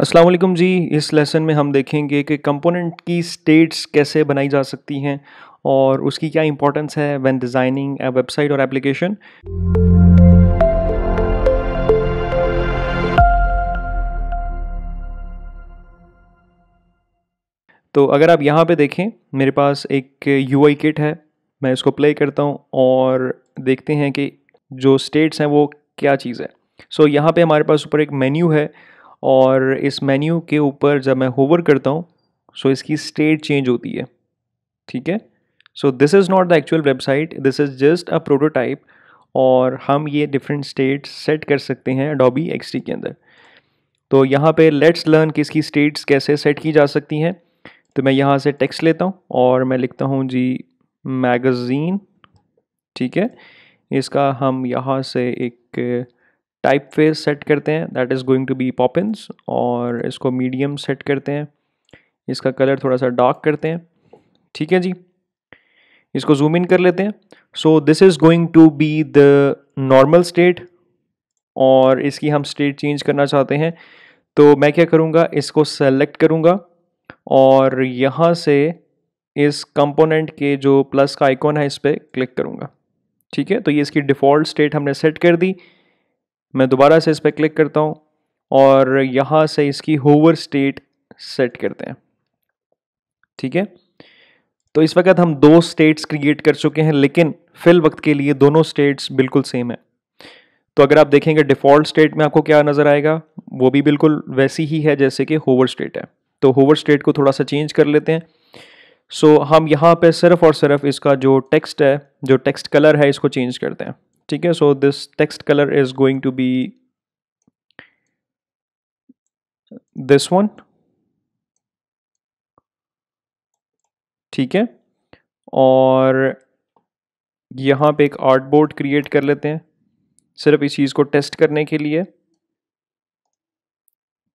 अस्सलाम जी इस लेसन में हम देखेंगे कि कंपोनेंट की स्टेट्स कैसे बनाई जा सकती हैं और उसकी क्या इंपॉर्टेंस है व्हेन डिज़ाइनिंग ए वेबसाइट और एप्लीकेशन तो अगर आप यहाँ पे देखें मेरे पास एक यू किट है मैं इसको प्ले करता हूँ और देखते हैं कि जो स्टेट्स हैं वो क्या चीज़ है सो so, यहाँ पे हमारे पास ऊपर एक मेन्यू है और इस मेन्यू के ऊपर जब मैं होवर करता हूँ सो इसकी स्टेट चेंज होती है ठीक है so this is not the actual website this is just a prototype और हम ये डिफरेंट स्टेट सेट कर सकते हैं डॉबी एक्स के अंदर तो यहाँ पे लेट्स लर्न कि इसकी स्टेट्स कैसे सेट की जा सकती हैं तो मैं यहाँ से टेक्स्ट लेता हूँ और मैं लिखता हूँ जी मैगज़ीन ठीक है इसका हम यहाँ से एक टाइप फेस सेट करते हैं that is going to be Poppins और इसको मीडियम सेट करते हैं इसका कलर थोड़ा सा डार्क करते हैं ठीक है जी इसको जूम इन कर लेते हैं so this is going to be the normal state और इसकी हम स्टेट चेंज करना चाहते हैं तो मैं क्या करूँगा इसको सेलेक्ट करूँगा और यहाँ से इस कंपोनेंट के जो प्लस का आइकॉन है इस पर क्लिक करूँगा ठीक है तो ये इसकी डिफ़ॉल्ट स्टेट हमने सेट कर दी मैं दोबारा से इस पर क्लिक करता हूँ और यहाँ से इसकी होवर स्टेट सेट करते हैं ठीक है तो इस वक्त हम दो स्टेट्स क्रिएट कर चुके हैं लेकिन फिल वक्त के लिए दोनों स्टेट्स बिल्कुल सेम है तो अगर आप देखेंगे डिफ़ॉल्ट स्टेट में आपको क्या नज़र आएगा वो भी बिल्कुल वैसी ही है जैसे कि होवर स्टेट है तो होवर स्टेट को थोड़ा सा चेंज कर लेते हैं सो हम यहाँ पे सिर्फ और सिर्फ इसका जो टेक्स्ट है जो टेक्स्ट कलर है इसको चेंज करते हैं ठीक है so this text colour is going to be this one ठीक है और यहाँ पे एक आर्ट बोर्ड क्रिएट कर लेते हैं सिर्फ इस चीज़ को टेस्ट करने के लिए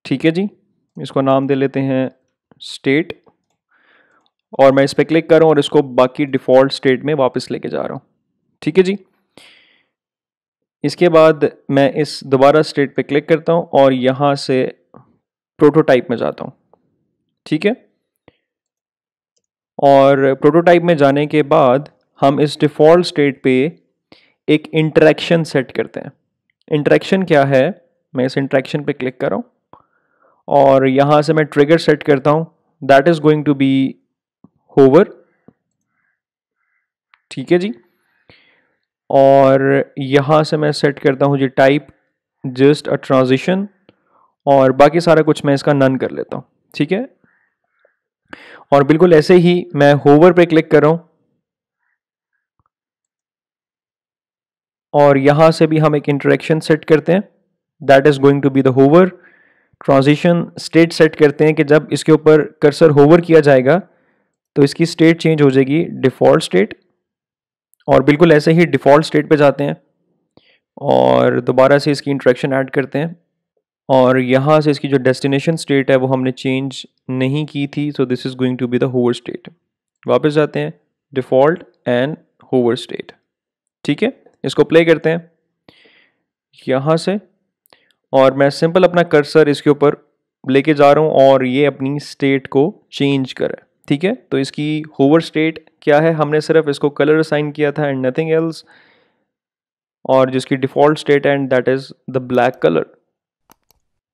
ठीक है जी इसको नाम दे लेते हैं स्टेट और मैं इस पर क्लिक कर रहा हूँ और इसको बाकी डिफ़ॉल्ट स्टेट में वापस लेके जा रहा हूँ ठीक है जी इसके बाद मैं इस दोबारा स्टेट पे क्लिक करता हूँ और यहाँ से प्रोटोटाइप में जाता हूँ ठीक है और प्रोटोटाइप में जाने के बाद हम इस डिफ़ॉल्ट स्टेट पे एक इंटरेक्शन सेट करते हैं इंटरेक्शन क्या है मैं इस इंटरेक्शन पे क्लिक कर रहा हूँ और यहाँ से मैं ट्रिगर सेट करता हूँ that is going to be hover ठीक है जी और यहाँ से मैं सेट करता हूँ जी टाइप जस्ट अ ट्रांजिशन और बाकी सारा कुछ मैं इसका नन कर लेता हूँ ठीक है और बिल्कुल ऐसे ही मैं होवर पे क्लिक कर रहा हूँ और यहाँ से भी हम एक इंटरेक्शन सेट करते हैं that is going to be the hover transition state set करते हैं कि जब इसके ऊपर कर्सर होवर किया जाएगा तो इसकी स्टेट चेंज हो जाएगी डिफ़ॉल्ट स्टेट और बिल्कुल ऐसे ही डिफ़ॉल्ट स्टेट पे जाते हैं और दोबारा से इसकी इंट्रैक्शन ऐड करते हैं और यहाँ से इसकी जो डेस्टिनेशन स्टेट है वो हमने चेंज नहीं की थी so this is going to be the hover state वापस जाते हैं डिफ़ॉल्ट एंड होवर स्टेट ठीक है इसको प्ले करते हैं यहाँ से और मैं सिंपल अपना कर्सर इसके ऊपर लेके जा रहा हूँ और ये अपनी स्टेट को चेंज करें ठीक है तो इसकी होवर स्टेट क्या है हमने सिर्फ इसको कलर असाइन किया था एंड नथिंग एल्स और जिसकी default state and that is the black colour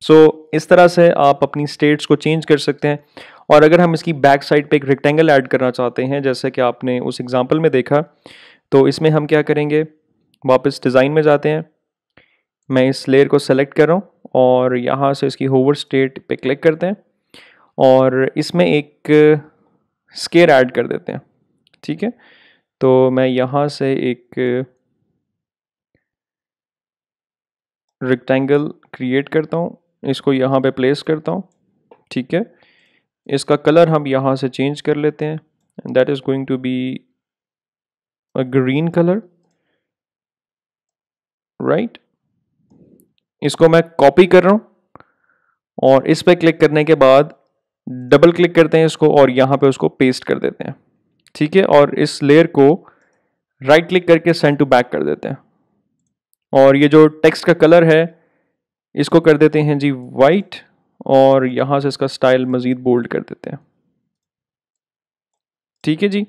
so इस तरह से आप अपनी स्टेट्स को चेंज कर सकते हैं और अगर हम इसकी बैक साइड पे एक रेक्टेंगल ऐड करना चाहते हैं जैसे कि आपने उस एग्जांपल में देखा तो इसमें हम क्या करेंगे वापस डिज़ाइन में जाते हैं मैं इस लेयर को सेलेक्ट कर रहा हूँ और यहाँ से इसकी होवर स्टेट पे क्लिक करते हैं और इसमें एक स्केयर ऐड कर देते हैं ठीक है तो मैं यहाँ से एक रेक्टेंगल क्रिएट करता हूँ इसको यहाँ पे प्लेस करता हूँ ठीक है इसका कलर हम यहाँ से चेंज कर लेते हैं that is going to be a green colour right इसको मैं कॉपी कर रहा हूँ और इस पर क्लिक करने के बाद डबल क्लिक करते हैं इसको और यहाँ पे उसको पेस्ट कर देते हैं ठीक है और इस लेयर को राइट क्लिक करके सेंड टू बैक कर देते हैं और ये जो टेक्स्ट का कलर है इसको कर देते हैं जी वाइट और यहाँ से इसका स्टाइल मज़ीद बोल्ड कर देते हैं ठीक है जी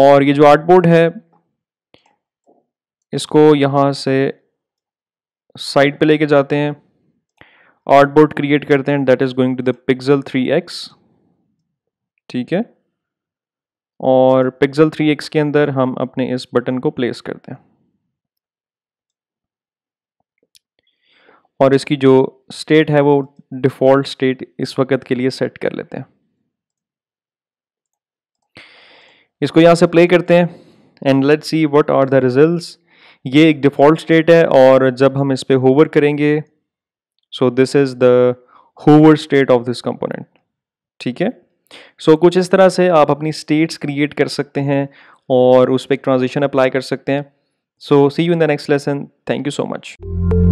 और ये जो आर्ट बोर्ड है इसको यहाँ से साइड पे लेके जाते हैं आर्ट बोर्ड क्रिएट करते हैं that is going to the pixel 3x ठीक है और पिक्सल 3x के अंदर हम अपने इस बटन को प्लेस करते हैं और इसकी जो स्टेट है वो डिफ़ॉल्ट स्टेट इस वक्त के लिए सेट कर लेते हैं इसको यहां से प्ले करते हैं and let see what are the results ये एक डिफ़ॉल्ट स्टेट है और जब हम इस पर होवर करेंगे so this is the hover state of this component ठीक है सो so, कुछ इस तरह से आप अपनी स्टेट्स क्रिएट कर सकते हैं और उस पर एक ट्रांजिशन अप्लाई कर सकते हैं so see you in the next lesson thank you so much